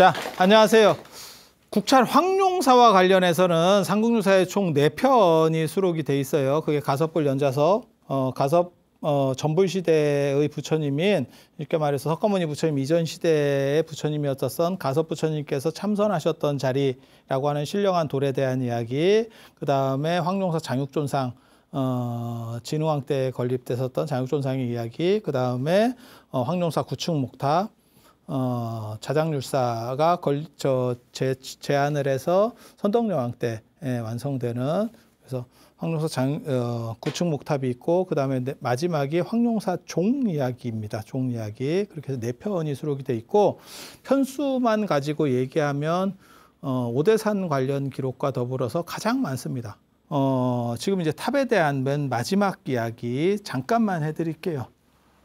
자, 안녕하세요. 국찰 황룡사와 관련해서는 삼국유사에총 네편이 수록이 돼 있어요. 그게 가섭불 연자서, 어, 가섭 어, 전불시대의 부처님인 이렇게 말해서 석가모니 부처님 이전 시대의 부처님이었던 가섭 부처님께서 참선하셨던 자리라고 하는 신령한 돌에 대한 이야기 그 다음에 황룡사 장육존상 어, 진흥왕 때 건립됐었던 장육존상의 이야기 그 다음에 어, 황룡사 구축목탑 어, 자작률사가 걸, 저, 제, 제안을 해서 선덕여왕 때 예, 완성되는 그래서 황룡사 장, 어, 구축 목탑이 있고 그 다음에 네, 마지막이 황룡사 종 이야기입니다. 종 이야기 그렇게 해서 네 편이 수록이 돼 있고 편수만 가지고 얘기하면 어, 오대산 관련 기록과 더불어서 가장 많습니다. 어, 지금 이제 탑에 대한 맨 마지막 이야기 잠깐만 해드릴게요.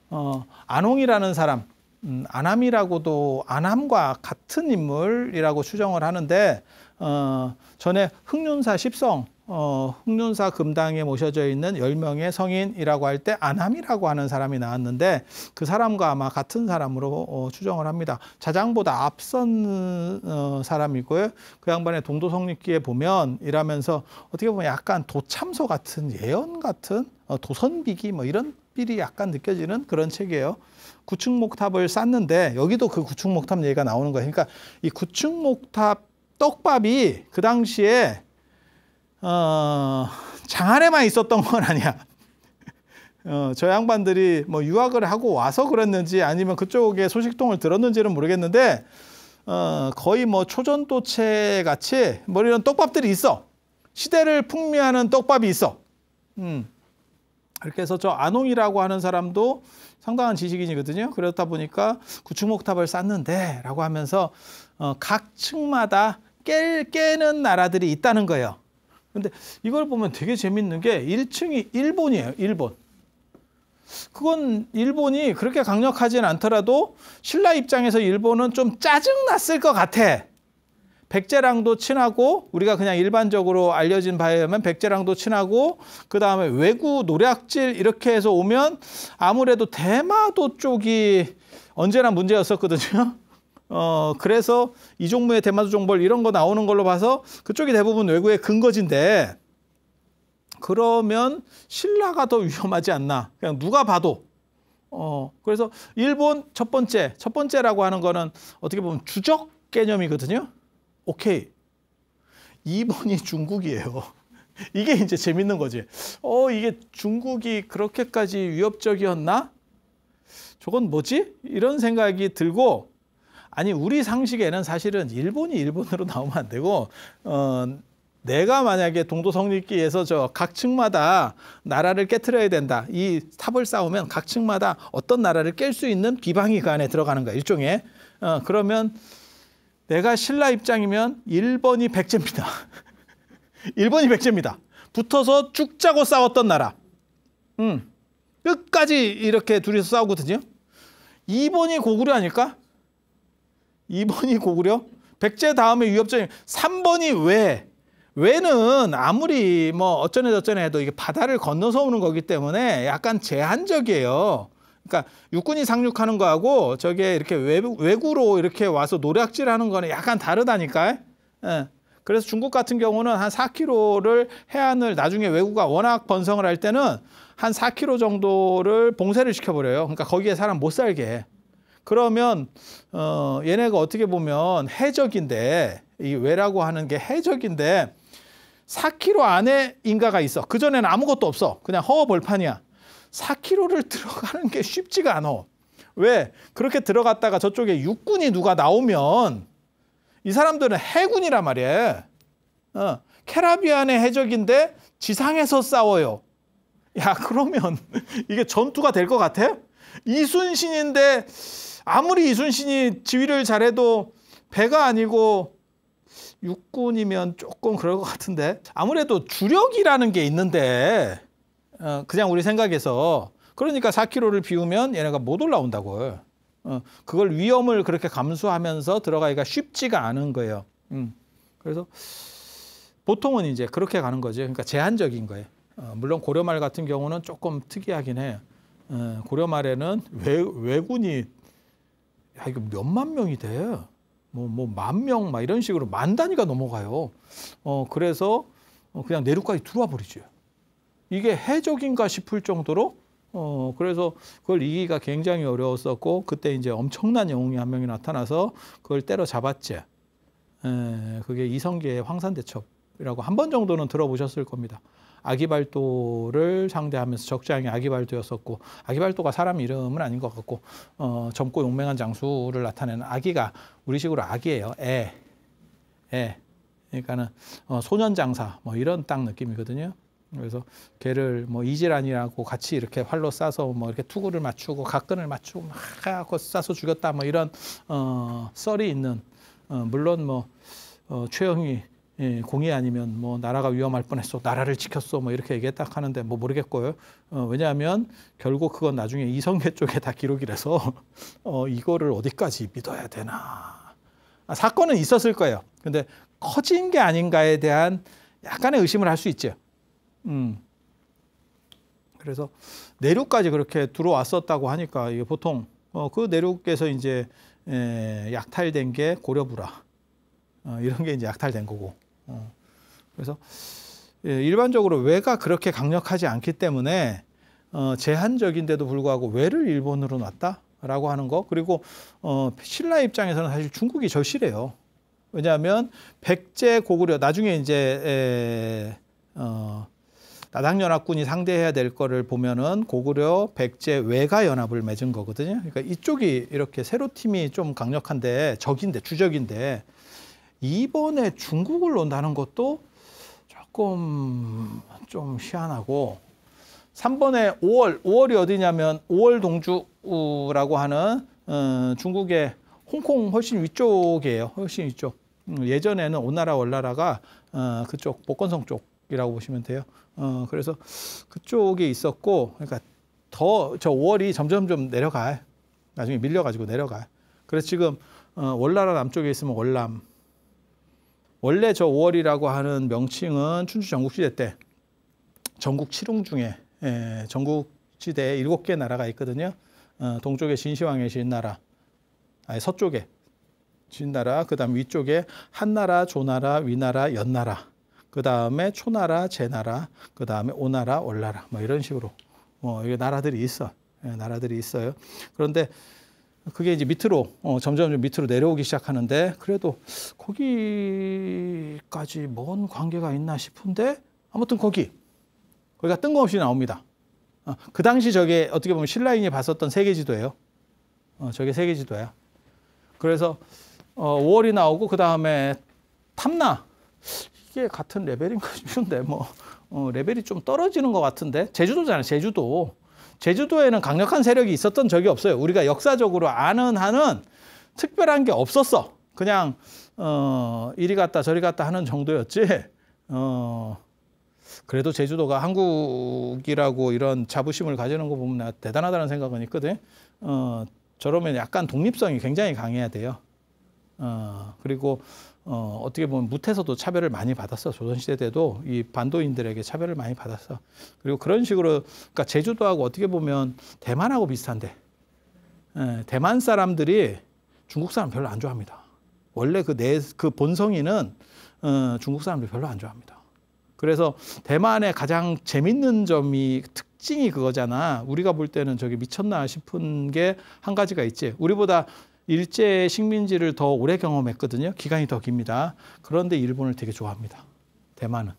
어, 안홍이라는 사람 음, 아남이라고도 아남과 같은 인물이라고 추정을 하는데 어, 전에 흑륜사 십성 어, 흑륜사 금당에 모셔져 있는 열명의 성인이라고 할 때 아남이라고 하는 사람이 나왔는데 그 사람과 아마 같은 사람으로 어, 추정을 합니다. 자장보다 앞선 어, 사람이고요. 그 양반의 동도성립기에 보면 이라면서 어떻게 보면 약간 도참소 같은 예언 같은 어, 도선비기 뭐 이런 삘이 약간 느껴지는 그런 책이에요. 구층 목탑을 쌓는데 여기도 그 구층 목탑 얘기가 나오는 거예요. 그러니까 이 구층 목탑 떡밥이 그 당시에 어, 장안에만 있었던 건 아니야. 어, 저 양반들이 뭐 유학을 하고 와서 그랬는지 아니면 그쪽에 소식통을 들었는지는 모르겠는데 어, 거의 뭐 초전도체 같이 뭐 이런 떡밥들이 있어. 시대를 풍미하는 떡밥이 있어. 음. 그렇게 해서 저 안홍이라고 하는 사람도 상당한 지식인이거든요. 그렇다 보니까 구축목탑을 쌓는데 라고 하면서 어, 각 층마다 깰, 깨는 나라들이 있다는 거예요. 근데 이걸 보면 되게 재밌는 게 1층이 일본이에요. 일본. 그건 일본이 그렇게 강력하진 않더라도 신라 입장에서 일본은 좀 짜증났을 것 같아. 백제랑도 친하고 우리가 그냥 일반적으로 알려진 바에 의하면 백제랑도 친하고 그 다음에 외구 노략질 이렇게 해서 오면 아무래도 대마도 쪽이 언제나 문제였었거든요. 어 그래서 이종무의 대마도 종벌 이런 거 나오는 걸로 봐서 그쪽이 대부분 외구의 근거지인데 그러면 신라가 더 위험하지 않나 그냥 누가 봐도 어 그래서 일본 첫 번째 첫 번째라고 하는 거는 어떻게 보면 주적 개념이거든요. 오케이. 2번이 중국이에요. 이게 이제 재밌는 거지. 어, 이게 중국이 그렇게까지 위협적이었나? 저건 뭐지? 이런 생각이 들고, 아니, 우리 상식에는 사실은 일본이 일본으로 나오면 안 되고, 어, 내가 만약에 동도 성립기위해서저 각 층마다 나라를 깨뜨려야 된다. 이 탑을 쌓으면 각 층마다 어떤 나라를 깰 수 있는 비방이 그 안에 들어가는 거야. 일종의. 어, 그러면 내가 신라 입장이면 1번이 백제입니다. 1번이 백제입니다. 붙어서 쭉 짜고 싸웠던 나라. 음. 끝까지 이렇게 둘이서 싸우거든요. 2번이 고구려 아닐까? 2번이 고구려? 백제 다음에 위협적인 3번이 왜? 왜는 아무리 뭐 어쩌네 저쩌네 해도 이게 바다를 건너서 오는 거기 때문에 약간 제한적이에요. 그러니까 육군이 상륙하는 거하고 저게 이렇게 외국, 외구로 이렇게 와서 노략질하는 거는 약간 다르다니까. 예. 그래서 중국 같은 경우는 한 4km를 해안을 나중에 외구가 워낙 번성을 할 때는 한 4km 정도를 봉쇄를 시켜버려요. 그러니까 거기에 사람 못 살게 해. 그러면 어 얘네가 어떻게 보면 해적인데 이 외라고 하는 게 해적인데 4km 안에 인가가 있어. 그 전에는 아무것도 없어. 그냥 허허벌판이야. 4km를 들어가는 게 쉽지가 않어 왜? 그렇게 들어갔다가 저쪽에 육군이 누가 나오면 이 사람들은 해군이란 말이야. 어, 캐라비안의 해적인데 지상에서 싸워요. 야, 그러면 이게 전투가 될 것 같아? 이순신인데 아무리 이순신이 지휘를 잘해도 배가 아니고 육군이면 조금 그럴 것 같은데 아무래도 주력이라는 게 있는데 어, 그냥 우리 생각에서 그러니까 4kg를 비우면 얘네가 못 올라온다고. 어, 그걸 위험을 그렇게 감수하면서 들어가기가 쉽지가 않은 거예요. 음. 그래서 보통은 이제 그렇게 가는 거죠. 그러니까 제한적인 거예요. 어, 물론 고려말 같은 경우는 조금 특이하긴 해. 어, 고려말에는 외, 외군이 야, 이거 몇만 명이 돼. 뭐, 뭐, 만 명, 막 이런 식으로 만 단위가 넘어가요. 어, 그래서 어, 그냥 내륙까지 들어와 버리죠. 이게 해적인가 싶을 정도로 어 그래서 그걸 이기가 굉장히 어려웠었고 그때 이제 엄청난 영웅이 한 명이 나타나서 그걸 때려잡았지. 에, 그게 이성계의 황산대첩이라고 한 번 정도는 들어보셨을 겁니다. 아기발도를 상대하면서 적장이 아기발도였었고 아기발도가 사람 이름은 아닌 것 같고 어, 젊고 용맹한 장수를 나타내는 아기가 우리식으로 아기예요. 애, 애. 그러니까는 어, 소년 장사 뭐 이런 딱 느낌이거든요. 그래서 개를뭐 이질환이라고 같이 이렇게 활로 싸서 뭐 이렇게 투구를 맞추고 각근을 맞추고 막 하고 싸서 죽였다 뭐 이런 어 썰이 있는 어 물론 뭐 어, 최영이 예, 공이 아니면 뭐 나라가 위험할 뻔했어 나라를 지켰어 뭐 이렇게 얘기했다 하는데 뭐 모르겠고요 어, 왜냐하면 결국 그건 나중에 이성계 쪽에 다 기록이라서 어, 이거를 어디까지 믿어야 되나 아, 사건은 있었을 거예요 근데 커진 게 아닌가에 대한 약간의 의심을 할 수 있죠 음. 그래서 내륙까지 그렇게 들어왔었다고 하니까 이게 보통 어, 그 내륙에서 이제 에, 약탈된 게 고려부라 어, 이런 게 이제 약탈된 거고 어. 그래서 예, 일반적으로 왜가 그렇게 강력하지 않기 때문에 어, 제한적인데도 불구하고 왜를 일본으로 놨다라고 하는 거 그리고 어, 신라 입장에서는 사실 중국이 절실해요. 왜냐하면 백제 고구려 나중에 이제 에, 어, 나당연합군이 상대해야 될 거를 보면은 고구려, 백제, 외가 연합을 맺은 거거든요. 그러니까 이쪽이 이렇게 새로 팀이 좀 강력한데 적인데 주적인데 이번에 중국을 논다는 것도 조금 좀 희한하고 3번에 5월 5월이 어디냐면 5월 동주라고 하는 어, 중국의 홍콩 훨씬 위쪽이에요. 훨씬 위쪽. 음, 예전에는 오나라 월나라가 어, 그쪽 복건성 쪽 이라고 보시면 돼요. 어, 그래서 그쪽에 있었고, 그러니까 더 저 5월이 점점 좀 내려가. 나중에 밀려가지고 내려가. 그래서 지금 어, 월나라 남쪽에 있으면 월남. 원래 저 5월이라고 하는 명칭은 춘추 전국시대 때 전국 7웅 중에 예, 전국시대에 7개 나라가 있거든요. 어, 동쪽에 진시황의 진나라, 아니 서쪽에 진나라, 그 다음 위쪽에 한나라, 조나라, 위나라, 연나라. 그 다음에 초나라, 제나라, 그 다음에 오나라, 올나라뭐 이런 식으로 뭐, 이게 나라들이 있어. 예, 나라들이 있어요. 그런데 그게 이제 밑으로 어, 점점 밑으로 내려오기 시작하는데 그래도 거기까지 뭔 관계가 있나 싶은데 아무튼 거기 거기가 뜬금없이 나옵니다. 어, 그 당시 저게 어떻게 보면 신라인이 봤었던 세계지도예요. 어, 저게 세계지도야. 그래서 어, 5월이 나오고 그 다음에 탐나 크게 같은 레벨인가 싶은데 뭐 어, 레벨이 좀 떨어지는 것 같은데 제주도잖아요 제주도 제주도에는 강력한 세력이 있었던 적이 없어요 우리가 역사적으로 아는 한은 특별한 게 없었어 그냥 어 이리 갔다 저리 갔다 하는 정도였지 어 그래도 제주도가 한국이라고 이런 자부심을 가지는 거 보면 대단하다는 생각은 있거든 어 저러면 약간 독립성이 굉장히 강해야 돼요 어 그리고 어, 어떻게 보면 무태서도 차별을 많이 받았어. 조선시대 때도 이 반도인들에게 차별을 많이 받았어. 그리고 그런 식으로, 그러니까 제주도하고 어떻게 보면 대만하고 비슷한데, 에, 예, 대만 사람들이 중국 사람 별로 안 좋아합니다. 원래 그 내, 그 본성이는 어, 중국 사람들 별로 안 좋아합니다. 그래서 대만의 가장 재밌는 점이 특징이 그거잖아. 우리가 볼 때는 저기 미쳤나 싶은 게 한 가지가 있지. 우리보다 일제 식민지를 더 오래 경험했거든요. 기간이 더 깁니다. 그런데 일본을 되게 좋아합니다. 대만은.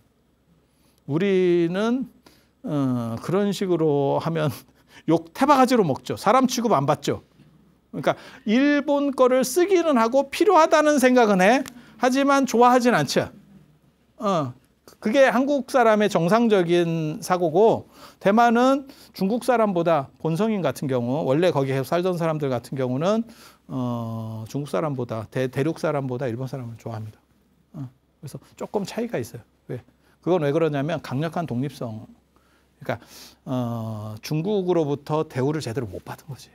우리는 어, 그런 식으로 하면 욕 태바가지로 먹죠. 사람 취급 안 받죠. 그러니까 일본 거를 쓰기는 하고 필요하다는 생각은 해. 하지만 좋아하진 않죠. 어, 그게 한국 사람의 정상적인 사고고 대만은 중국 사람보다 본성인 같은 경우 원래 거기에 살던 사람들 같은 경우는 어, 중국 사람보다 대, 대륙 사람보다 일본 사람을 좋아합니다. 어, 그래서 조금 차이가 있어요. 왜? 그건 왜 그러냐면 강력한 독립성. 그러니까 어, 중국으로부터 대우를 제대로 못 받은 거지.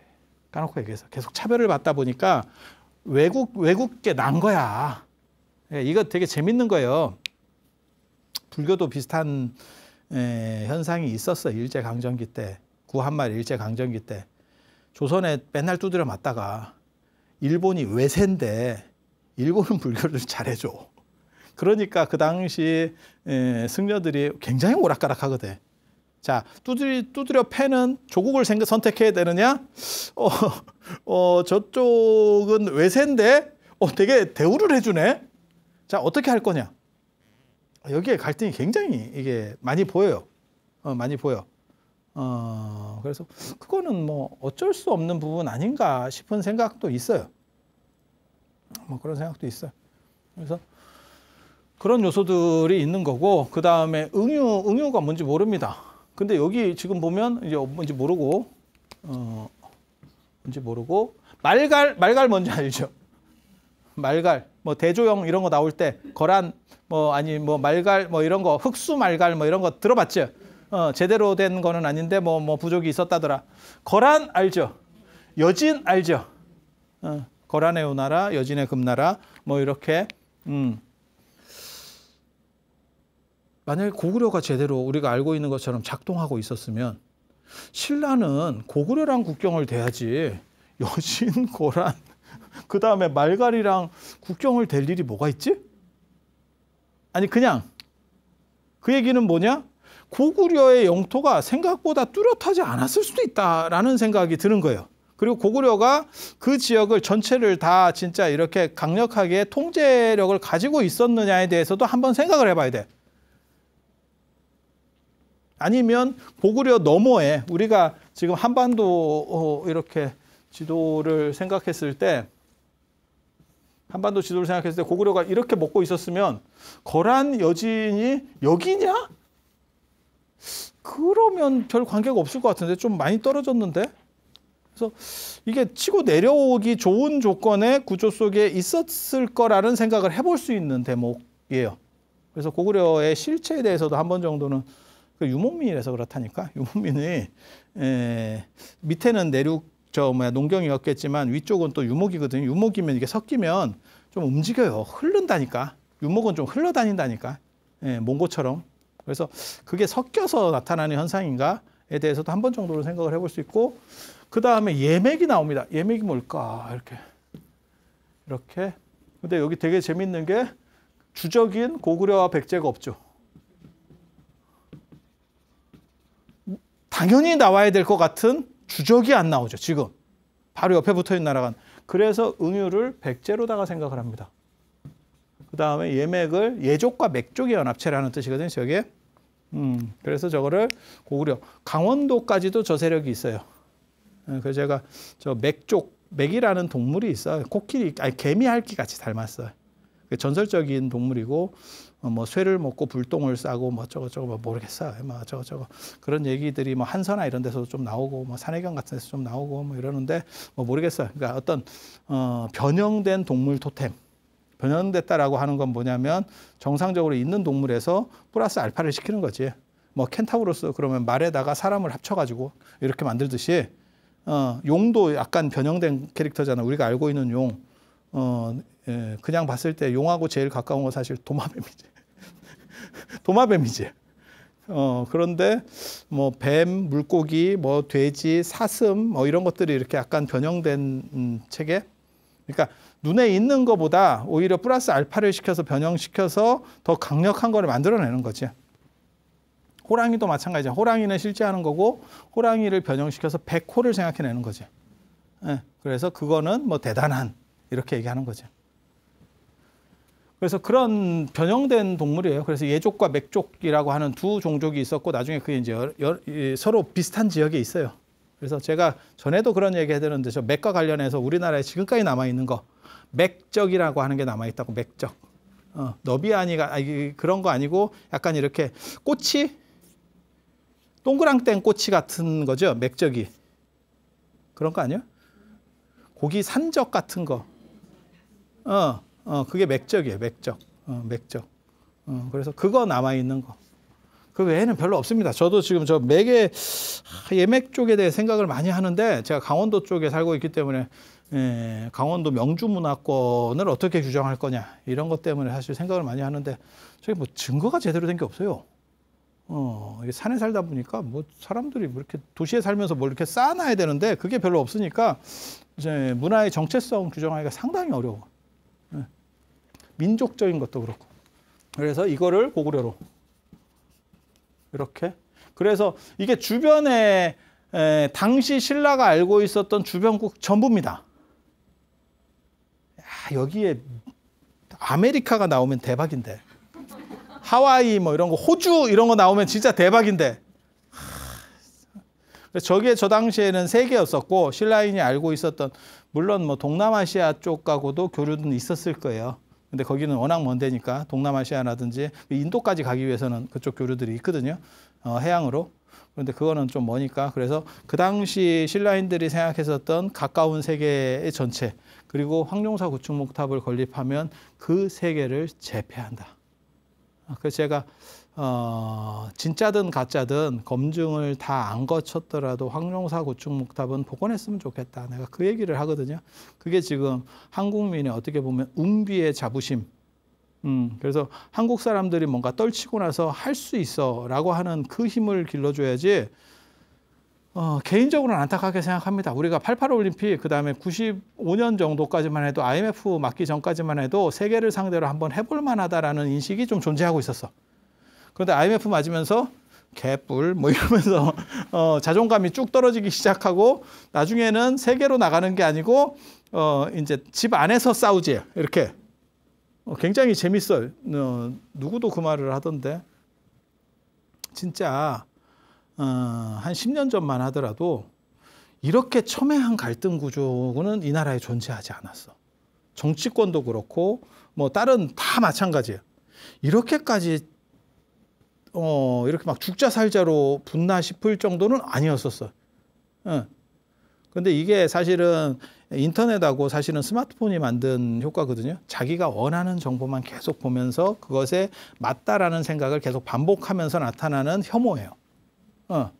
까놓고 얘기해서 계속 차별을 받다 보니까 외국 외국계 난 거야. 예, 이거 되게 재밌는 거예요. 불교도 비슷한 에, 현상이 있었어요. 일제 강점기 때 구한말 일제 강점기 때 조선에 맨날 두드려 맞다가 일본이 외세인데 일본은 불교를 잘해줘. 그러니까 그 당시 에, 승려들이 굉장히 오락가락하거든. 자 두드리, 두드려 패는 조국을 생각, 선택해야 되느냐? 어, 어 저쪽은 외세인데 어, 되게 대우를 해주네. 자 어떻게 할 거냐? 여기에 갈등이 굉장히 이게 많이 보여요. 어, 많이 보여. 어, 그래서 그거는 뭐 어쩔 수 없는 부분 아닌가 싶은 생각도 있어요. 뭐 그런 생각도 있어요. 그래서 그런 요소들이 있는 거고 그 다음에 응유 응유가 뭔지 모릅니다. 근데 여기 지금 보면 이제 뭔지 모르고 어 뭔지 모르고 말갈 말갈 뭔지 알죠? 말갈, 뭐대조영 이런 거 나올 때 거란 뭐 아니 뭐 말갈 뭐 이런 거 흑수 말갈 뭐 이런 거 들어봤죠? 어, 제대로 된 거는 아닌데 뭐뭐 뭐 부족이 있었다더라. 거란 알죠? 여진 알죠? 어, 거란의 우나라, 여진의 금나라 뭐 이렇게 음. 만약에 고구려가 제대로 우리가 알고 있는 것처럼 작동하고 있었으면 신라는 고구려랑 국경을 대야지 여진 고란, 그 다음에 말갈이랑 국경을 댈 일이 뭐가 있지? 아니 그냥 그 얘기는 뭐냐? 고구려의 영토가 생각보다 뚜렷하지 않았을 수도 있다라는 생각이 드는 거예요. 그리고 고구려가 그 지역을 전체를 다 진짜 이렇게 강력하게 통제력을 가지고 있었느냐에 대해서도 한번 생각을 해봐야 돼. 아니면 고구려 너머에 우리가 지금 한반도 어, 이렇게 지도를 생각했을 때 한반도 지도를 생각했을 때 고구려가 이렇게 먹고 있었으면 거란 여진이 여기냐? 그러면 별 관계가 없을 것 같은데 좀 많이 떨어졌는데? 그래서 이게 치고 내려오기 좋은 조건의 구조 속에 있었을 거라는 생각을 해볼 수 있는 대목이에요. 그래서 고구려의 실체에 대해서도 한 번 정도는 그 유목민이라서 그렇다니까 유목민이 에, 밑에는 내륙 저 뭐야 농경이었겠지만 위쪽은 또 유목이거든요. 유목이면 이게 섞이면 좀 움직여요. 흐른다니까. 유목은 좀 흘러다닌다니까. 예, 몽고처럼. 그래서 그게 섞여서 나타나는 현상인가에 대해서도 한 번 정도는 생각을 해볼 수 있고 그 다음에 예맥이 나옵니다. 예맥이 뭘까? 이렇게 이렇게. 근데 여기 되게 재밌는 게 주적인 고구려와 백제가 없죠. 당연히 나와야 될 것 같은 주적이 안 나오죠. 지금 바로 옆에 붙어 있는 나라가 그래서 응유를 백제로다가 생각을 합니다. 그 다음에 예맥을 예족과 맥족의 연합체라는 뜻이거든요. 저게 음, 그래서 저거를 고구려 강원도까지도 저 세력이 있어요. 예, 그래서 제가 저 맥족 맥이라는 동물이 있어요. 코끼리 아니 개미 할기 같이 닮았어요. 전설적인 동물이고 어, 뭐 쇠를 먹고 불똥을 싸고 뭐 저거 저거 뭐 모르겠어요. 뭐 저거 저거 그런 얘기들이 뭐 한서나 이런 데서 도좀 나오고 뭐 산해경 같은 데서 좀 나오고 뭐 이러는데 뭐 모르겠어요. 그러니까 어떤 어 변형된 동물 토템 변형됐다라고 하는 건 뭐냐면 정상적으로 있는 동물에서 플러스 알파를 시키는 거지. 뭐 켄타우로스 그러면 말에다가 사람을 합쳐가지고 이렇게 만들듯이 어 용도 약간 변형된 캐릭터잖아. 우리가 알고 있는 용. 어, 예, 그냥 봤을 때 용하고 제일 가까운 건 사실 도마뱀이지. 도마뱀이지. 어, 그런데 뭐 뱀, 물고기, 뭐 돼지, 사슴 뭐 이런 것들이 이렇게 약간 변형된 음, 체계. 그러니까 눈에 있는 것보다 오히려 플러스 알파를 시켜서 변형시켜서 더 강력한 거를 만들어내는 거지. 호랑이도 마찬가지야. 호랑이는 실제하는 거고 호랑이를 변형시켜서 백호를 생각해내는 거지. 예, 그래서 그거는 뭐 대단한 이렇게 얘기하는 거지. 그래서 그런 변형된 동물이에요. 그래서 예족과 맥족이라고 하는 두 종족이 있었고 나중에 그게 이제 여여 서로 비슷한 지역에 있어요. 그래서 제가 전에도 그런 얘기 해드렸는데 저 맥과 관련해서 우리나라에 지금까지 남아있는 거 맥적이라고 하는 게 남아있다고 맥적. 어, 너비아니가 아니, 그런 거 아니고 약간 이렇게 꽃이 동그랑땡 꽃이 같은 거죠 맥적이 그런 거 아니에요? 고기 산적 같은 거. 어. 어, 그게 맥적이에요, 맥적. 어, 맥적. 어, 그래서 그거 남아있는 거. 그 외에는 별로 없습니다. 저도 지금 저맥에 예맥 쪽에 대해 생각을 많이 하는데 제가 강원도 쪽에 살고 있기 때문에 예, 강원도 명주문화권을 어떻게 규정할 거냐 이런 것 때문에 사실 생각을 많이 하는데 저기 뭐 증거가 제대로 된 게 없어요. 어, 산에 살다 보니까 뭐 사람들이 뭐 이렇게 도시에 살면서 뭘 이렇게 쌓아놔야 되는데 그게 별로 없으니까 이제 문화의 정체성 규정하기가 상당히 어려워. 민족적인 것도 그렇고. 그래서 이거를 고구려로 이렇게. 그래서 이게 주변에 에, 당시 신라가 알고 있었던 주변국 전부입니다. 야, 여기에 아메리카가 나오면 대박인데. 하와이 뭐 이런 거 호주 이런 거 나오면 진짜 대박인데. 하... 저에저 당시에는 세 개였었고 신라인이 알고 있었던 물론 뭐 동남아시아 쪽하고도 교류는 있었을 거예요. 근데 거기는 워낙 먼 데니까 동남아시아라든지 인도까지 가기 위해서는 그쪽 교류들이 있거든요. 어, 해양으로. 그런데 그거는 좀 머니까 그래서 그 당시 신라인들이 생각했었던 가까운 세계의 전체 그리고 황룡사 구축 목탑을 건립하면 그 세계를 제패한다 아, 그래서 제가 어, 진짜든 가짜든 검증을 다 안 거쳤더라도 황룡사 구축목탑은 복원했으면 좋겠다. 내가 그 얘기를 하거든요. 그게 지금 한국민의 어떻게 보면 운비의 자부심. 음, 그래서 한국 사람들이 뭔가 떨치고 나서 할 수 있어 라고 하는 그 힘을 길러줘야지 어, 개인적으로는 안타깝게 생각합니다. 우리가 88 올림픽 그다음에 95년 정도까지만 해도 IMF 맞기 전까지만 해도 세계를 상대로 한번 해볼 만하다라는 인식이 좀 존재하고 있었어. 그런데 IMF 맞으면서 개뿔 뭐 이러면서 어, 자존감이 쭉 떨어지기 시작하고 나중에는 세계로 나가는 게 아니고 어, 이제 집 안에서 싸우지 이렇게 어, 굉장히 재밌어요. 어, 누구도 그 말을 하던데 진짜 어, 한 10년 전만 하더라도 이렇게 첨예한 갈등 구조는 이 나라에 존재하지 않았어. 정치권도 그렇고 뭐 다른 다 마찬가지예요. 이렇게까지 어, 이렇게 막 죽자 살자로 붙나 싶을 정도는 아니었었어. 응. 예. 근데 이게 사실은 인터넷하고 사실은 스마트폰이 만든 효과거든요. 자기가 원하는 정보만 계속 보면서 그것에 맞다라는 생각을 계속 반복하면서 나타나는 혐오예요. 어.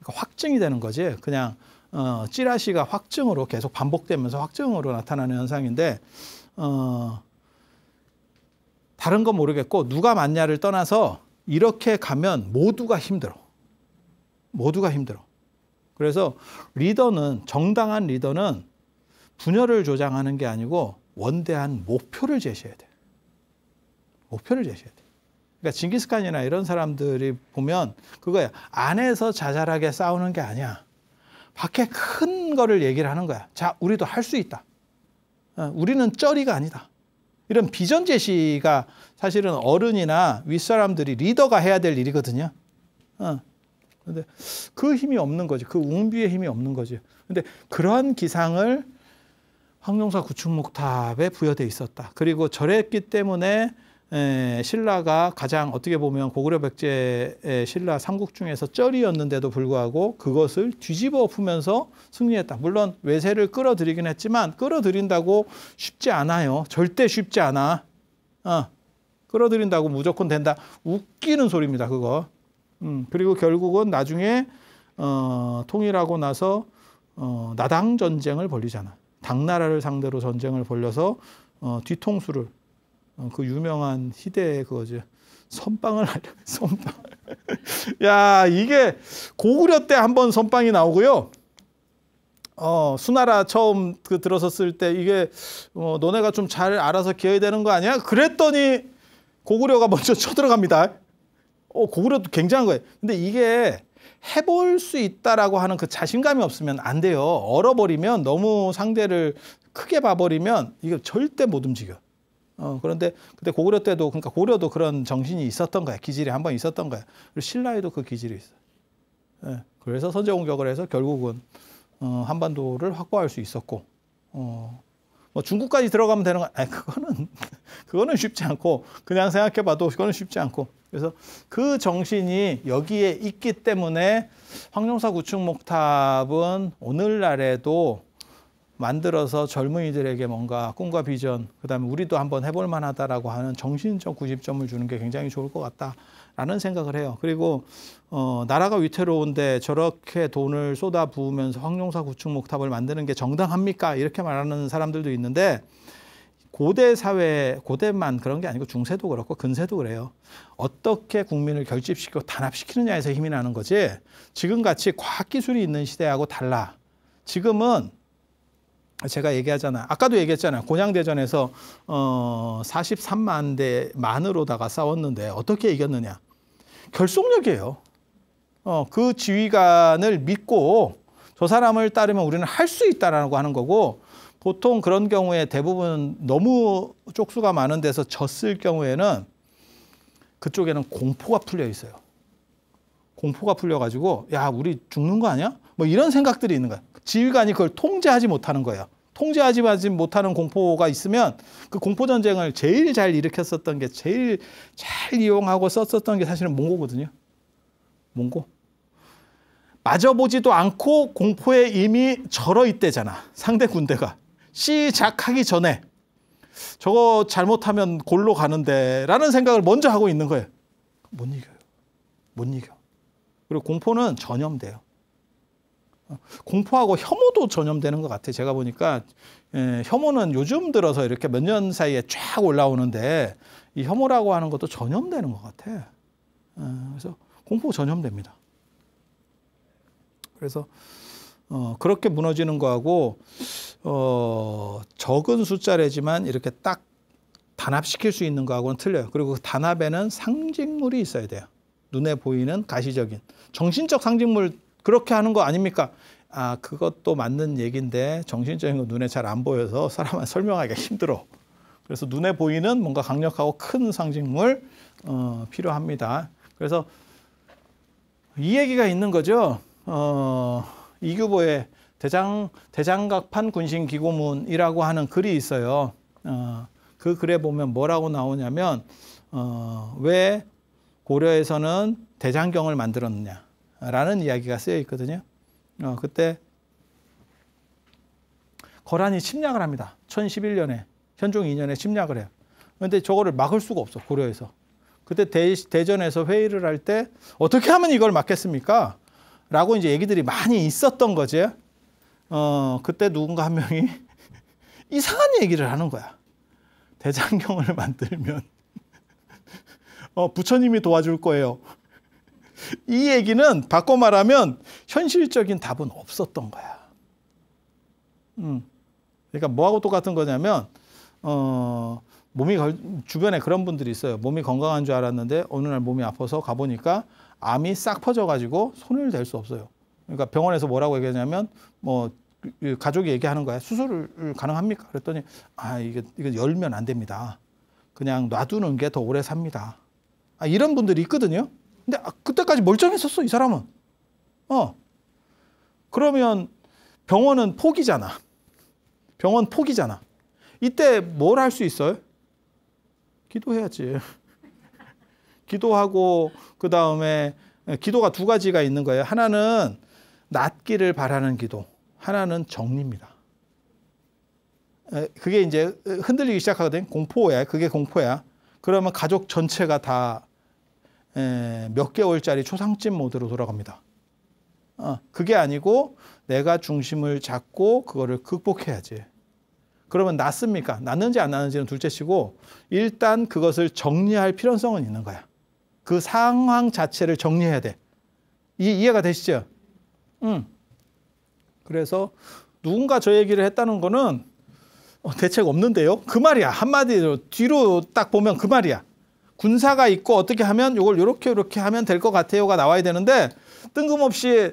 그러니까 확증이 되는 거지. 그냥 어, 찌라시가 확증으로 계속 반복되면서 확증으로 나타나는 현상인데 어, 다른 건 모르겠고 누가 맞냐를 떠나서 이렇게 가면 모두가 힘들어. 모두가 힘들어. 그래서 리더는 정당한 리더는 분열을 조장하는 게 아니고 원대한 목표를 제시해야 돼. 목표를 제시해야 돼. 그러니까 징기스칸이나 이런 사람들이 보면 그거야. 안에서 자잘하게 싸우는 게 아니야. 밖에 큰 거를 얘기를 하는 거야. 자, 우리도 할 수 있다. 어, 우리는 쩌리가 아니다. 이런 비전 제시가 사실은 어른이나 윗사람들이 리더가 해야 될 일이거든요. 어. 근데 그 힘이 없는 거지. 그 웅비의 힘이 없는 거지. 근데 그러한 기상을 황룡사 구축목탑에 부여돼 있었다. 그리고 저랬기 때문에 예, 신라가 가장 어떻게 보면 고구려 백제의 신라 삼국 중에서 쩔이었는데도 불구하고 그것을 뒤집어 엎으면서 승리했다. 물론 외세를 끌어들이긴 했지만 끌어들인다고 쉽지 않아요. 절대 쉽지 않아. 어, 끌어들인다고 무조건 된다. 웃기는 소리입니다. 그거. 음, 그리고 결국은 나중에 어, 통일하고 나서 어, 나당 전쟁을 벌리잖아. 당나라를 상대로 전쟁을 벌려서 어, 뒤통수를 어, 그 유명한 희대의 그거죠 선빵을 하려 면 선빵. 야, 이게 고구려 때 한번 선빵이 나오고요. 어, 수나라 처음 그 들어섰을 때 이게 어, 너네가 좀 잘 알아서 기어야 되는 거 아니야? 그랬더니 고구려가 먼저 쳐들어갑니다. 어, 고구려도 굉장한 거예요. 근데 이게 해볼 수 있다라고 하는 그 자신감이 없으면 안 돼요. 얼어버리면 너무 상대를 크게 봐버리면 이게 절대 못 움직여. 어, 그런데 그때 고구려 때도 그러니까 고려도 그런 정신이 있었던 거야. 기질이 한 번 있었던 거야. 그리고 신라에도 그 기질이 있어. 예. 그래서 선제 공격을 해서 결국은 어, 한반도를 확보할 수 있었고 어, 뭐 중국까지 들어가면 되는 거 아니 그거는 그거는 쉽지 않고 그냥 생각해 봐도 그거는 쉽지 않고 그래서 그 정신이 여기에 있기 때문에 황룡사 구축 목탑은 오늘날에도 만들어서 젊은이들에게 뭔가 꿈과 비전, 그다음에 우리도 한번 해볼 만하다라고 하는 정신적 구집점을 주는 게 굉장히 좋을 것 같다라는 생각을 해요. 그리고 어, 나라가 위태로운데 저렇게 돈을 쏟아 부으면서 황룡사 구축 목탑을 만드는 게 정당합니까? 이렇게 말하는 사람들도 있는데 고대 사회, 고대만 그런 게 아니고 중세도 그렇고 근세도 그래요. 어떻게 국민을 결집시키고 단합시키느냐에서 힘이 나는 거지. 지금 같이 과학기술이 있는 시대하고 달라. 지금은 제가 얘기하잖아요. 아까도 얘기했잖아요. 곤양대전에서 어 43만 대 만으로다가 싸웠는데 어떻게 이겼느냐? 결속력이에요. 어, 그 지휘관을 믿고 저 사람을 따르면 우리는 할 수 있다라고 하는 거고 보통 그런 경우에 대부분 너무 쪽수가 많은 데서 졌을 경우에는 그쪽에는 공포가 풀려 있어요. 공포가 풀려 가지고 야, 우리 죽는 거 아니야? 뭐 이런 생각들이 있는 거야. 지휘관이 그걸 통제하지 못하는 거예요. 통제하지 못하는 공포가 있으면 그 공포 전쟁을 제일 잘 일으켰었던 게 제일 잘 이용하고 썼었던 게 사실은 몽고거든요. 몽고. 마저 보지도 않고 공포에 이미 절어 있대잖아. 상대 군대가 시작하기 전에 저거 잘못하면 골로 가는데라는 생각을 먼저 하고 있는 거예요. 못 이겨요. 못 이겨. 그리고 공포는 전염돼요. 공포하고 혐오도 전염되는 것 같아요. 제가 보니까 예, 혐오는 요즘 들어서 이렇게 몇 년 사이에 쫙 올라오는데 이 혐오라고 하는 것도 전염되는 것 같아. 예, 그래서 공포 전염됩니다. 그래서 어, 그렇게 무너지는 거하고 어, 적은 숫자래지만 이렇게 딱 단합시킬 수 있는 거하고는 틀려요. 그리고 그 단합에는 상징물이 있어야 돼요. 눈에 보이는 가시적인 정신적 상징물 그렇게 하는 거 아닙니까? 아, 그것도 맞는 얘기인데 정신적인 거 눈에 잘 안 보여서 사람한테 설명하기가 힘들어. 그래서 눈에 보이는 뭔가 강력하고 큰 상징물 어, 필요합니다. 그래서 이 얘기가 있는 거죠. 어, 이규보의 대장 대장각판 군신 기고문이라고 하는 글이 있어요. 어, 그 글에 보면 뭐라고 나오냐면 어, 왜 고려에서는 대장경을 만들었느냐. 라는 이야기가 쓰여 있거든요. 어, 그때 거란이 침략을 합니다. 1011년에 현종 2년에 침략을 해요. 그런데 저거를 막을 수가 없어 고려에서. 그때 대, 대전에서 회의를 할 때 어떻게 하면 이걸 막겠습니까? 라고 이제 얘기들이 많이 있었던 거지. 어, 그때 누군가 한 명이 이상한 얘기를 하는 거야. 대장경을 만들면 어, 부처님이 도와줄 거예요. 이 얘기는 바꿔 말하면 현실적인 답은 없었던 거야. 음. 그러니까 뭐하고 똑같은 거냐면 어, 몸이 걸, 주변에 그런 분들이 있어요. 몸이 건강한 줄 알았는데 어느 날 몸이 아파서 가보니까 암이 싹 퍼져가지고 손을 댈 수 없어요. 그러니까 병원에서 뭐라고 얘기하냐면 뭐 그, 그 가족이 얘기하는 거야. 수술을 가능합니까? 그랬더니 아 이게 이거 열면 안 됩니다. 그냥 놔두는 게 더 오래 삽니다. 아, 이런 분들이 있거든요. 근데 아, 그때까지 멀쩡했었어, 이 사람은. 어. 그러면 병원은 포기잖아. 병원 포기잖아. 이때 뭘 할 수 있어요? 기도해야지. 기도하고 그 다음에 예, 기도가 두 가지가 있는 거예요. 하나는 낫기를 바라는 기도. 하나는 정리입니다. 예, 그게 이제 흔들리기 시작하거든. 공포야. 그게 공포야. 그러면 가족 전체가 다 예, 몇 개월짜리 초상집 모드로 돌아갑니다. 어, 그게 아니고 내가 중심을 잡고 그거를 극복해야지. 그러면 났습니까? 났는지 안 났는지는 둘째치고 일단 그것을 정리할 필연성은 있는 거야. 그 상황 자체를 정리해야 돼. 이, 이해가 되시죠? 음. 그래서 누군가 저 얘기를 했다는 거는 어, 대책 없는데요? 그 말이야. 한마디로 뒤로 딱 보면 그 말이야. 군사가 있고 어떻게 하면 이걸 이렇게 이렇게 하면 될 것 같아요가 나와야 되는데 뜬금없이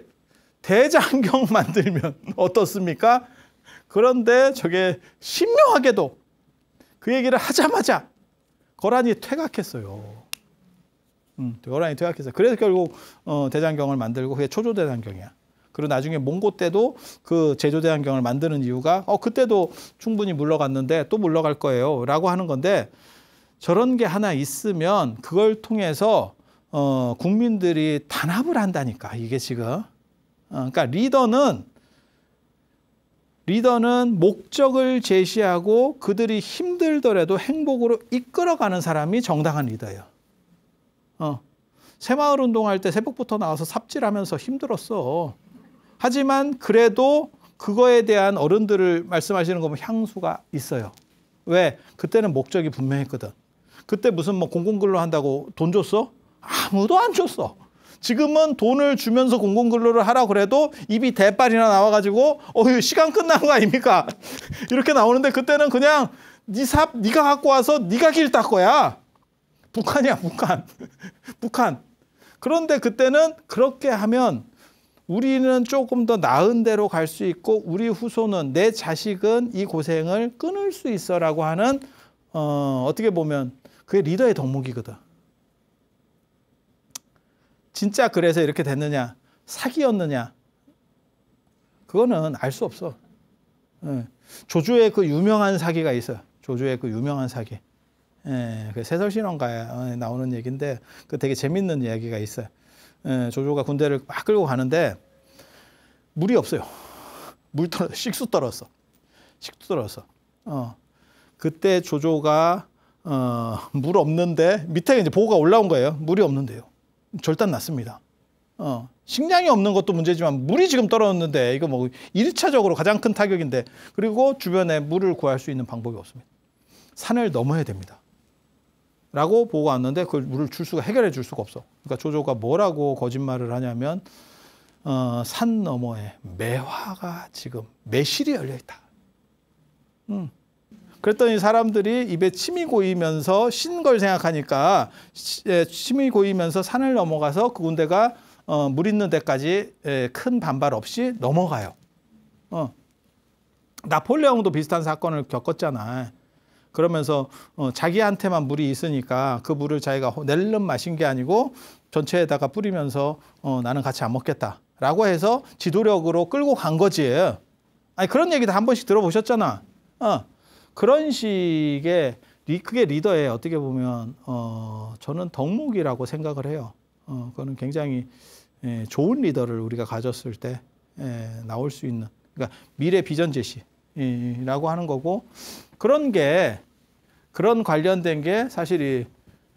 대장경 만들면 어떻습니까? 그런데 저게 신묘하게도 그 얘기를 하자마자 거란이 퇴각했어요. 응, 음, 거란이 퇴각했어요. 그래서 결국 어, 대장경을 만들고 그게 초조대장경이야. 그리고 나중에 몽고 때도 그 제조대장경을 만드는 이유가 어 그때도 충분히 물러갔는데 또 물러갈 거예요 라고 하는 건데 저런 게 하나 있으면 그걸 통해서 어, 국민들이 단합을 한다니까 이게 지금 어, 그러니까 리더는 리더는 목적을 제시하고 그들이 힘들더라도 행복으로 이끌어가는 사람이 정당한 리더예요. 어. 새마을 운동할 때 새벽부터 나와서 삽질하면서 힘들었어. 하지만 그래도 그거에 대한 어른들을 말씀하시는 거 보면 향수가 있어요. 왜? 그때는 목적이 분명했거든. 그때 무슨 뭐 공공근로 한다고 돈 줬어? 아무도 안 줬어. 지금은 돈을 주면서 공공근로를 하라 그래도 입이 대빨이나 나와가지고 어휴 시간 끝난 거 아닙니까? 이렇게 나오는데 그때는 그냥 네사 네가 갖고 와서 네가 길 닦어야. 북한이야 북한. 북한. 그런데 그때는 그렇게 하면 우리는 조금 더 나은 대로 갈 수 있고 우리 후손은 내 자식은 이 고생을 끊을 수 있어라고 하는 어, 어떻게 보면 그게 리더의 덕목이거든. 진짜 그래서 이렇게 됐느냐, 사기였느냐, 그거는 알 수 없어. 예. 조조의 그 유명한 사기가 있어. 조조의 그 유명한 사기. 예, 그 세설신원가에 어, 나오는 얘기인데 그 되게 재밌는 이야기가 있어요. 예, 조조가 군대를 막 끌고 가는데 물이 없어요. 물 떨어, 식수 떨었어. 식수 떨었어. 어. 그때 조조가 어, 물 없는데 밑에 이제 보고가 올라온 거예요. 물이 없는데요. 절단 났습니다. 어, 식량이 없는 것도 문제지만 물이 지금 떨어졌는데 이거 뭐 1차적으로 가장 큰 타격인데 그리고 주변에 물을 구할 수 있는 방법이 없습니다. 산을 넘어야 됩니다. 라고 보고 왔는데 그 물을 줄 수가 해결해 줄 수가 없어. 그러니까 조조가 뭐라고 거짓말을 하냐면 어, 산 너머에 매화가 지금 매실이 열려 있다. 음. 그랬더니 사람들이 입에 침이 고이면서 신 걸 생각하니까 침이 고이면서 산을 넘어가서 그 군대가 어, 물 있는 데까지 큰 반발 없이 넘어가요. 어. 나폴레옹도 비슷한 사건을 겪었잖아. 그러면서 어, 자기한테만 물이 있으니까 그 물을 자기가 낼름 마신 게 아니고 전체에다가 뿌리면서 어, 나는 같이 안 먹겠다. 라고 해서 지도력으로 끌고 간 거지. 아니, 그런 얘기도 한 번씩 들어보셨잖아. 어. 그런 식의 리, 그게 리더에 어떻게 보면 어 저는 덕목이라고 생각을 해요. 어 그거는 굉장히 예, 좋은 리더를 우리가 가졌을 때 예, 나올 수 있는 그러니까 미래 비전 제시라고 하는 거고 그런 게 그런 관련된 게 사실 이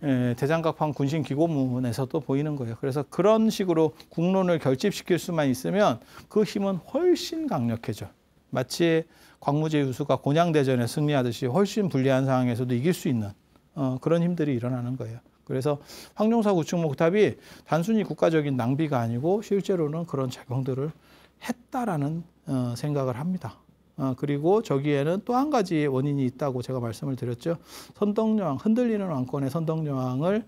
예, 대장각판 군신 기고문에서도 보이는 거예요. 그래서 그런 식으로 국론을 결집시킬 수만 있으면 그 힘은 훨씬 강력해져. 마치 광무제 유수가 곤양대전에 승리하듯이 훨씬 불리한 상황에서도 이길 수 있는 어, 그런 힘들이 일어나는 거예요. 그래서 황룡사 구축 목탑이 단순히 국가적인 낭비가 아니고 실제로는 그런 작용들을 했다라는 어, 생각을 합니다. 어, 그리고 저기에는 또 한 가지 원인이 있다고 제가 말씀을 드렸죠. 선덕여왕 흔들리는 왕권의 선덕여왕을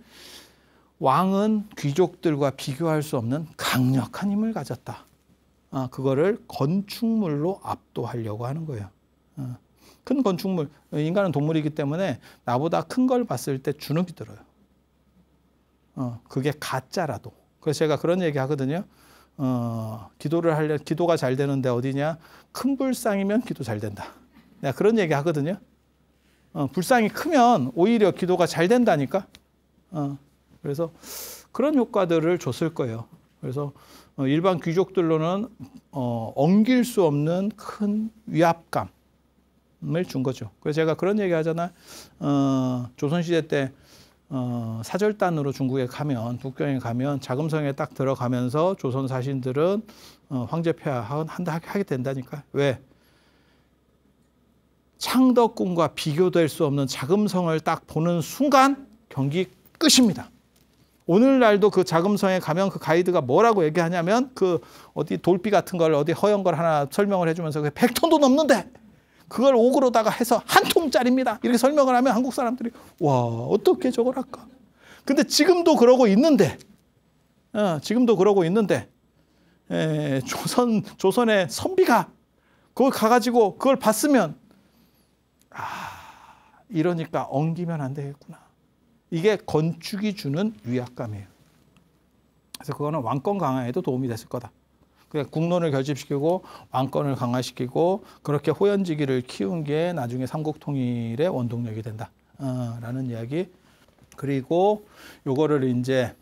왕은 귀족들과 비교할 수 없는 강력한 힘을 가졌다. 어, 그거를 건축물로 압도하려고 하는 거예요. 어, 큰 건축물, 인간은 동물이기 때문에 나보다 큰 걸 봤을 때 주눅이 들어요. 어, 그게 가짜라도. 그래서 제가 그런 얘기 하거든요. 어, 기도를 하려 기도가 잘 되는데 어디냐? 큰 불상이면 기도 잘 된다. 내가 그런 얘기 하거든요. 어, 불상이 크면 오히려 기도가 잘 된다니까. 어, 그래서 그런 효과들을 줬을 거예요. 그래서 어, 일반 귀족들로는 어, 엉길 수 없는 큰 위압감을 준 거죠. 그래서 제가 그런 얘기 하잖아요. 어, 조선시대 때 어, 사절단으로 중국에 가면 북경에 가면 자금성에 딱 들어가면서 조선 사신들은 어, 황제 폐하한다 하게 된다니까. 왜? 창덕궁과 비교될 수 없는 자금성을 딱 보는 순간 경기 끝입니다. 오늘날도 그 자금성에 가면 그 가이드가 뭐라고 얘기하냐면 그 어디 돌비 같은 걸 어디 허연 걸 하나 설명을 해주면서 그 100톤도 넘는데 그걸 옥으로다가 해서 한 통짜리입니다. 이렇게 설명을 하면 한국 사람들이 와 어떻게 저걸 할까? 근데 지금도 그러고 있는데 어, 지금도 그러고 있는데 에, 조선 조선의 선비가 그걸 가가지고 그걸 봤으면 아 이러니까 엉기면 안 되겠구나. 이게 건축이 주는 위압감이에요. 그래서 그거는 왕권 강화에도 도움이 됐을 거다. 그냥 그러니까 국론을 결집시키고 왕권을 강화시키고 그렇게 호연지기를 키운 게 나중에 삼국통일의 원동력이 된다. 어, 라는 이야기. 그리고 요거를 이제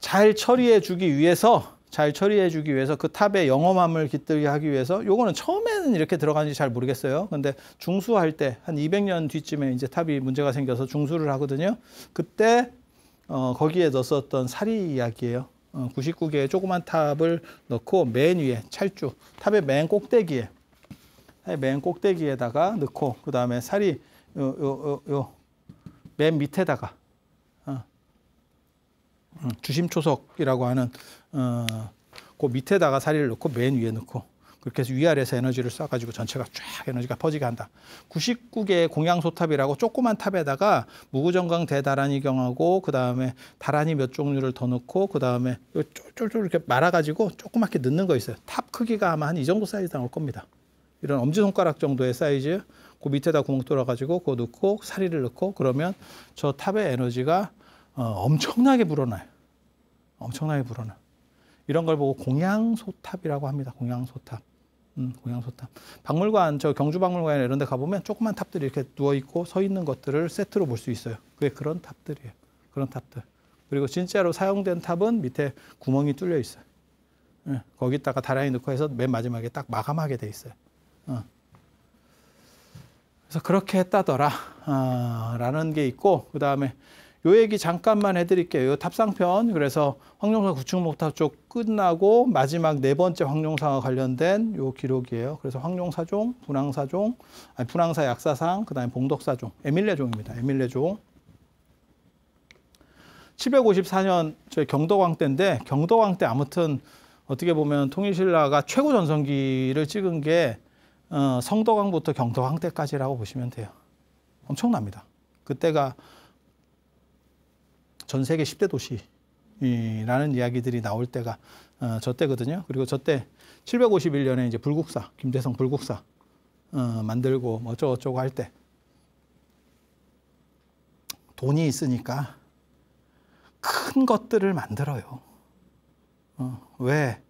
잘 처리해 주기 위해서 잘 처리해 주기 위해서 그 탑의 영험함을 깃들게 하기 위해서 요거는 처음에는 이렇게 들어가는지 잘 모르겠어요. 근데 중수할 때 한 200년 뒤쯤에 이제 탑이 문제가 생겨서 중수를 하거든요. 그때 어, 거기에 넣었던 사리 이야기예요. 어, 99개의 조그만 탑을 넣고 맨 위에 찰주 탑의 맨 꼭대기에 맨 꼭대기에다가 넣고 그 다음에 사리 요요요맨 밑에다가 음, 주심초석이라고 하는 어, 그 밑에다가 사리를 넣고 맨 위에 넣고 그렇게 해서 위아래에서 에너지를 쏴가지고 전체가 쫙 에너지가 퍼지게 한다. 99개의 공양소탑이라고 조그만 탑에다가 무구정강 대다란이경하고 그 다음에 다란이 몇 종류를 더 넣고 그 다음에 쫄쫄 쫄 이렇게 말아가지고 조그맣게 넣는 거 있어요. 탑 크기가 아마 한 이 정도 사이즈 나올 겁니다. 이런 엄지손가락 정도의 사이즈 그 밑에다 구멍 뚫어가지고 그거 넣고 사리를 넣고 그러면 저 탑의 에너지가 어, 엄청나게 불어나요. 엄청나게 불어나. 이런 걸 보고 공양소탑이라고 합니다. 공양소탑. 음, 공양소탑. 박물관, 저 경주박물관 이런 데 가보면 조그만 탑들이 이렇게 누워있고 서 있는 것들을 세트로 볼 수 있어요. 그게 그런 탑들이에요. 그런 탑들. 그리고 진짜로 사용된 탑은 밑에 구멍이 뚫려 있어요. 예, 거기다가 다량이 넣고 해서 맨 마지막에 딱 마감하게 돼 있어요. 어. 그래서 그렇게 했다더라. 아, 라는 게 있고, 그 다음에 요 얘기 잠깐만 해드릴게요. 요 탑상편 그래서 황룡사 구축목탑 쪽 끝나고 마지막 네 번째 황룡사와 관련된 요 기록이에요. 그래서 황룡사종, 분황사종, 아니 분황사 약사상, 그다음에 봉덕사종, 에밀레종입니다. 에밀레종. 754년 저희 경덕왕 때인데 경덕왕 때 아무튼 어떻게 보면 통일신라가 최고 전성기를 찍은 게 어, 성덕왕부터 경덕왕 때까지라고 보시면 돼요. 엄청납니다. 그때가 전 세계 10대 도시라는 이야기들이 나올 때가 어, 저 때거든요. 그리고 저 때 751년에 이제 불국사, 김대성 불국사 어, 만들고 뭐 어쩌고저쩌고 할 때 돈이 있으니까 큰 것들을 만들어요. 어, 왜?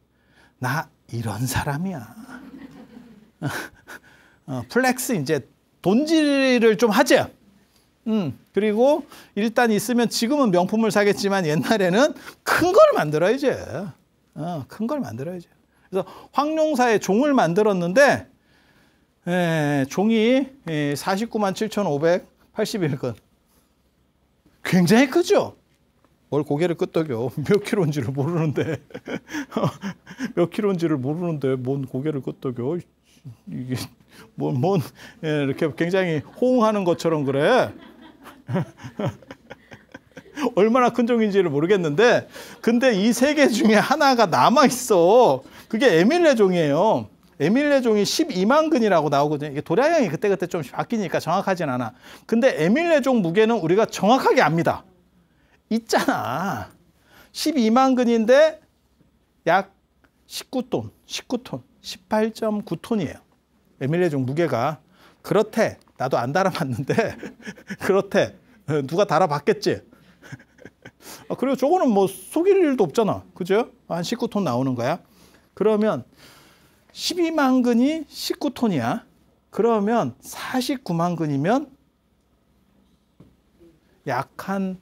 나 이런 사람이야. 어, 플렉스 이제 돈질을 좀하죠 음, 그리고 일단 있으면 지금은 명품을 사겠지만 옛날에는 큰 걸 만들어야지. 어, 큰 걸 만들어야지. 그래서 황룡사의 종을 만들었는데 에, 예, 종이 에, 49만 7,581건. 굉장히 크죠? 뭘 고개를 끄덕여. 몇 킬로인지를 모르는데. 몇 킬로인지를 모르는데 뭔 고개를 끄덕여. 이게 뭔, 뭔, 에, 예, 이렇게 굉장히 호응하는 것처럼 그래. 얼마나 큰 종인지를 모르겠는데 근데 이 세 개 중에 하나가 남아 있어. 그게 에밀레 종이에요. 에밀레 종이 12만 근이라고 나오거든요. 이게 도량이 형 그때그때 좀 바뀌니까 정확하진 않아. 근데 에밀레 종 무게는 우리가 정확하게 압니다. 있잖아. 12만 근인데 약 19톤, 19톤, 18.9톤이에요. 에밀레 종 무게가 그렇대. 나도 안 달아봤는데 그렇대. 어, 누가 달아봤겠지. 아, 그리고 저거는 뭐 속일 일도 없잖아. 그죠? 한 19톤 나오는 거야. 그러면 12만 근이 19톤이야. 그러면 49만 근이면 약 한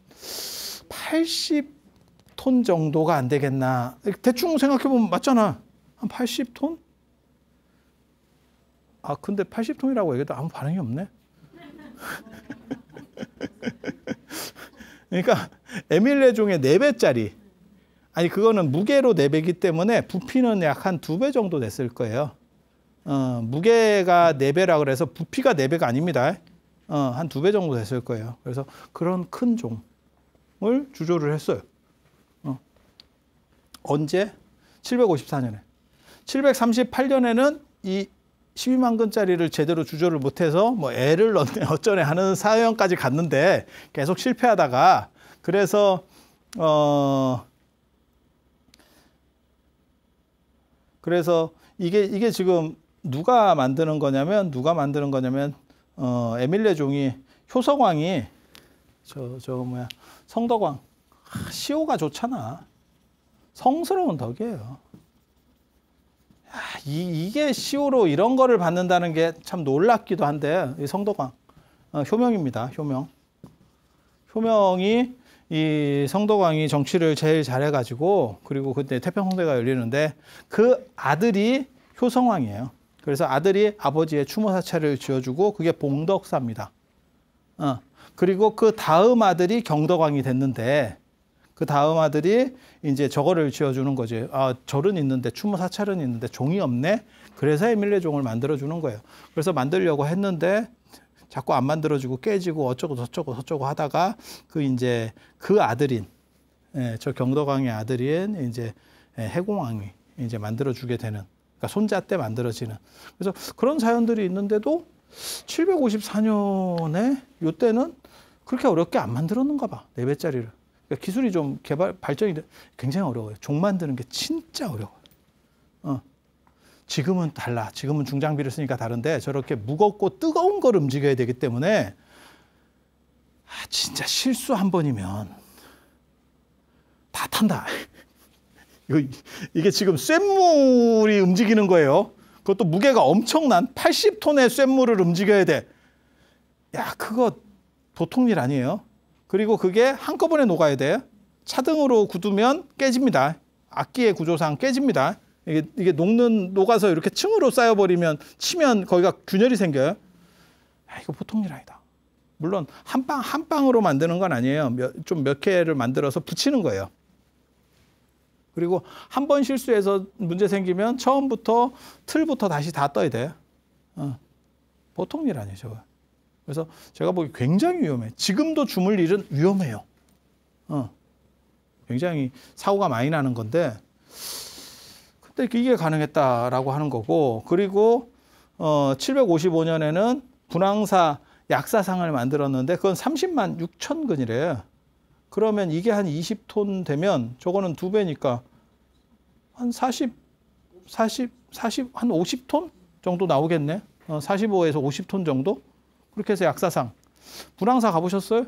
80톤 정도가 안 되겠나. 대충 생각해보면 맞잖아. 한 80톤? 아, 근데 80통이라고 얘기해도 아무 반응이 없네? 그러니까 에밀레 종의 4배짜리. 아니, 그거는 무게로 4배기 때문에 부피는 약 한 2배 정도 됐을 거예요. 어, 무게가 4배라 그래서 부피가 4배가 아닙니다. 어, 한 2배 정도 됐을 거예요. 그래서 그런 큰 종을 주조를 했어요. 어. 언제? 754년에. 738년에는 이 12만 건짜리를 제대로 주조를 못해서 뭐 애를 넣네 어쩌네 하는 사연까지 갔는데 계속 실패하다가 그래서 어 그래서 이게 이게 지금 누가 만드는 거냐면 누가 만드는 거냐면 어 에밀레 종이 효성왕이 저 저 뭐야 성덕왕 시호가 좋잖아 성스러운 덕이에요. 이, 게 시오로 e 이런 거를 받는다는 게 참 놀랍기도 한데 성도광 어, 효명입니다. 효명. 효명이 이 성도광이 정치를 제일 잘해가지고 그리고 그때 태평성대가 열리는데 그 아들이 효성왕이에요. 그래서 아들이 아버지의 추모사찰을 지어주고 그게 봉덕사입니다. 어. 그리고 그 다음 아들이 경덕왕이 됐는데 그 다음 아들이 이제 저거를 지어주는 거지. 아, 절은 있는데 추모 사찰은 있는데 종이 없네. 그래서 에밀레 종을 만들어주는 거예요. 그래서 만들려고 했는데 자꾸 안 만들어지고 깨지고 어쩌고 저쩌고 저쩌고 하다가 그 이제 그 아들인 예, 저 경덕왕의 아들인 이제 예, 해공왕이 이제 만들어주게 되는 그러니까 손자 때 만들어지는 그래서 그런 사연들이 있는데도 754년에 요때는 그렇게 어렵게 안 만들었는가 봐. 4배짜리를. 그러니까 기술이 좀 개발 발전이 굉장히 어려워요. 종 만드는 게 진짜 어려워요. 어. 지금은 달라. 지금은 중장비를 쓰니까 다른데 저렇게 무겁고 뜨거운 걸 움직여야 되기 때문에 아, 진짜 실수 한 번이면 다 탄다. 이게 지금 쇳물이 움직이는 거예요. 그것도 무게가 엄청난 80톤의 쇳물을 움직여야 돼. 야, 그거 보통 일 아니에요. 그리고 그게 한꺼번에 녹아야 돼. 차등으로 굳으면 깨집니다. 악기의 구조상 깨집니다. 이게, 이게 녹는 녹아서 이렇게 층으로 쌓여버리면 치면 거기가 균열이 생겨요. 아, 이거 보통 일 아니다. 물론 한 방 한 방으로 만드는 건 아니에요. 좀 몇 개를 만들어서 붙이는 거예요. 그리고 한 번 실수해서 문제 생기면 처음부터 틀부터 다시 다 떠야 돼요. 어. 보통 일 아니죠. 그래서 제가 보기 굉장히 위험해. 지금도 주물 일은 위험해요. 어. 굉장히 사고가 많이 나는 건데 근데 이게 가능했다라고 하는 거고 그리고 어 755년에는 분황사 약사상을 만들었는데 그건 30만 6천 근이래요. 그러면 이게 한 20톤 되면 저거는 두 배니까 한 40, 40, 40, 한 50톤 정도 나오겠네. 어, 45에서 50톤 정도? 그렇게 해서 약사상. 불황사 가보셨어요?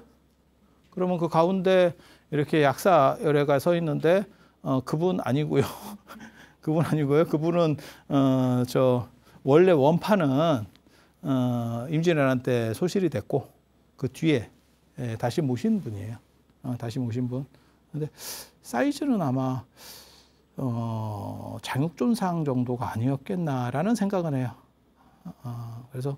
그러면 그 가운데 이렇게 약사 열애가 서 있는데 어, 그분 아니고요. 그분 아니고요. 그분은 어, 저 원래 원판은 어, 임진왜란 때 소실이 됐고 그 뒤에 예, 다시 모신 분이에요. 어, 다시 모신 분. 근데 사이즈는 아마 어, 장육존상 정도가 아니었겠나라는 생각은 해요. 어, 어 그래서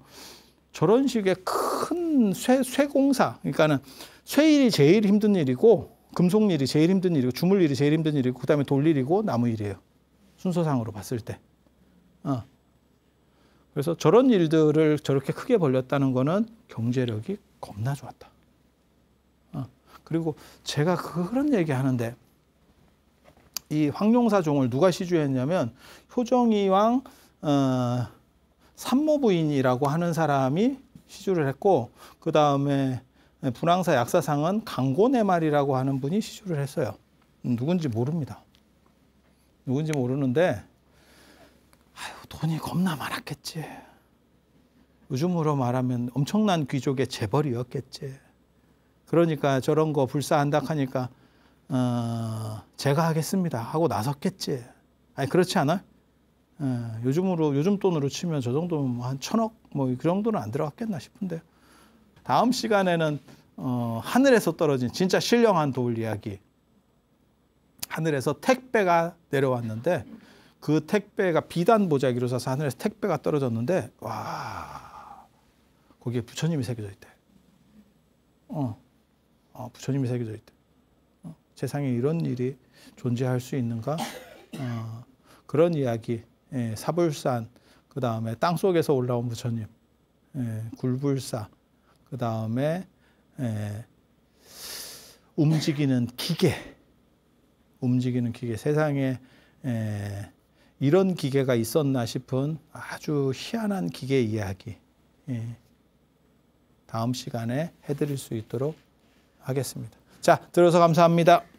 저런 식의 큰 쇠, 쇠공사, 그러니까는 쇠일이 제일 힘든 일이고, 금속일이 제일 힘든 일이고, 주물일이 제일 힘든 일이고, 그 다음에 돌일이고, 나무일이에요. 순서상으로 봤을 때. 어. 그래서 저런 일들을 저렇게 크게 벌렸다는 거는 경제력이 겁나 좋았다. 어. 그리고 제가 그, 그런 얘기 하는데, 이 황룡사종을 누가 시주했냐면 효정이 왕 어, 산모 부인이라고 하는 사람이 시주를 했고 그 다음에 분황사 약사상은 강고네말이라고 하는 분이 시주를 했어요. 음, 누군지 모릅니다. 누군지 모르는데 아유 돈이 겁나 많았겠지. 요즘으로 말하면 엄청난 귀족의 재벌이었겠지. 그러니까 저런 거 불사한다 하니까 어, 제가 하겠습니다 하고 나섰겠지. 아니 그렇지 않아요? 예, 요즘으로 요즘 돈으로 치면 저 정도면 뭐 한 천억 뭐 그 정도는 안 들어갔겠나 싶은데 다음 시간에는 어, 하늘에서 떨어진 진짜 신령한 돌 이야기 하늘에서 택배가 내려왔는데 그 택배가 비단 보자기로 사서 하늘에서 택배가 떨어졌는데 와 거기에 부처님이 새겨져 있대 어, 어 부처님이 새겨져 있대 어, 세상에 이런 일이 존재할 수 있는가 어, 그런 이야기 예, 사불산, 그 다음에 땅 속에서 올라온 부처님, 예, 굴불사, 그 다음에 예, 움직이는 기계, 움직이는 기계, 세상에 예, 이런 기계가 있었나 싶은 아주 희한한 기계 이야기. 예, 다음 시간에 해드릴 수 있도록 하겠습니다. 자, 들어서 감사합니다.